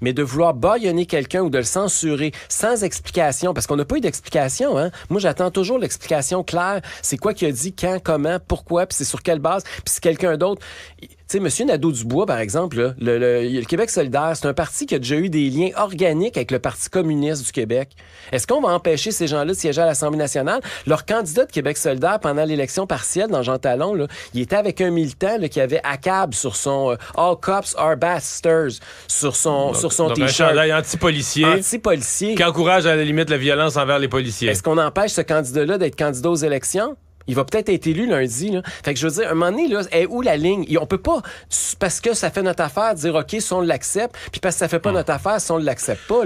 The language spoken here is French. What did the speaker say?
mais de vouloir baïonner quelqu'un ou de le censurer sans explication, parce qu'on n'a pas eu d'explication. Hein? Moi, j'attends toujours l'explication claire. C'est quoi qu'il a dit, quand, comment, pourquoi, puis c'est sur quelle base, puis c'est quelqu'un d'autre. Tu sais, Monsieur Nadeau-Dubois, par exemple, le, Québec solidaire, c'est un parti qui a déjà eu des liens organiques avec le Parti communiste du Québec. Est-ce qu'on va empêcher ces gens-là de siéger à l'Assemblée nationale? Leur candidat de Québec solidaire pendant l'élection partielle dans Jean Talon, il était avec un militant qui avait accable sur son euh, All cops are bastards » sur son sur son t-shirt. anti-policier. Anti-policier. Qui encourage à la limite la violence envers les policiers. Est-ce qu'on empêche ce candidat-là d'être candidat aux élections? Il va peut-être être élu lundi. Fait que je veux dire, à un moment donné, là, est où la ligne? on peut pas, parce que ça fait notre affaire, dire OK, si on l'accepte, puis parce que ça fait pas ah. notre affaire, si on l'accepte pas.